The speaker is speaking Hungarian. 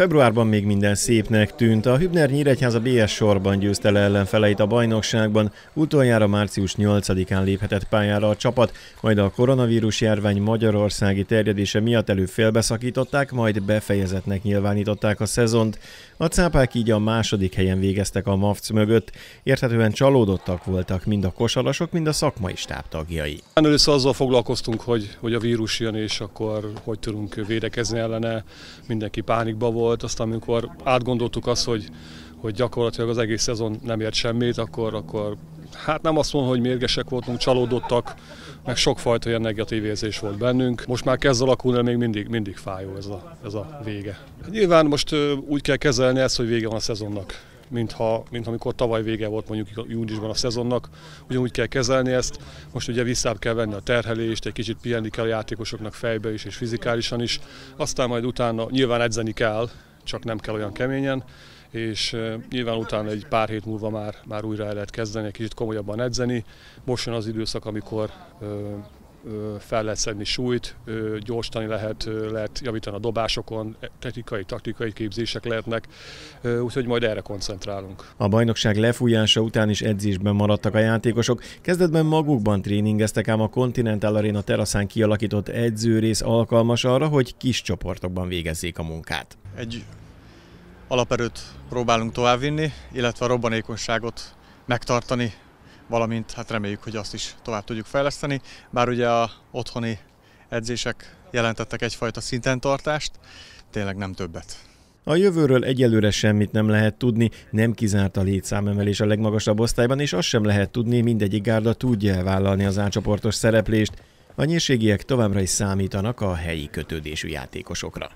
Februárban még minden szépnek tűnt. A Hübner Nyíregyháza BS sorban győzte le ellenfeleit a bajnokságban, utoljára március 8-án léphetett pályára a csapat, majd a koronavírus járvány magyarországi terjedése miatt előbb félbeszakították, majd befejezetnek nyilvánították a szezont. A cápák így a második helyen végeztek a MAFC mögött. Érthetően csalódottak voltak mind a kosarasok, mind a szakmai stáb tagjai. Hát először azzal foglalkoztunk, hogy, hogy a vírus jön, és akkor hogy tudunk védekezni ellene. Mindenki pánikba volt volt, aztán amikor átgondoltuk azt, hogy, hogy gyakorlatilag az egész szezon nem ért semmit, akkor, akkor hát nem azt mondom, hogy mérgesek voltunk, csalódottak, meg sokfajta ilyen negatív érzés volt bennünk. Most már kezd alakulni, de még mindig, mindig fájó ez a, ez a vége. Nyilván most úgy kell kezelni ezt, hogy vége van a szezonnak mintha, mint amikor tavaly vége volt mondjuk júniusban a szezonnak. Ugyanúgy kell kezelni ezt, most ugye visszább kell venni a terhelést, egy kicsit pihenni kell a játékosoknak fejbe is és fizikálisan is, aztán majd utána nyilván edzeni kell, csak nem kell olyan keményen, és eh, nyilván utána egy pár hét múlva már, már újra el lehet kezdeni, egy kicsit komolyabban edzeni. Most jön az időszak, amikor eh, eh, fel lehet szedni súlyt, gyorsítani lehet, lehet javítani a dobásokon, technikai, taktikai képzések lehetnek, úgyhogy majd erre koncentrálunk. A bajnokság lefújása után is edzésben maradtak a játékosok. Kezdetben magukban tréningeztek, ám a Continental Arena teraszán kialakított edzőrész alkalmas arra, hogy kis csoportokban végezzék a munkát. Egy alaperőt próbálunk továbbvinni, illetve a robbanékonyságot megtartani, valamint hát reméljük, hogy azt is tovább tudjuk fejleszteni, bár ugye a otthoni edzések jelentettek egyfajta szinten tartást, tényleg nem többet. A jövőről egyelőre semmit nem lehet tudni, nem kizárt a létszámemelés a legmagasabb osztályban, és azt sem lehet tudni, mindegyik gárda tudja elvállalni az ácsoportos szereplést. A nyírségiek továbbra is számítanak a helyi kötődésű játékosokra.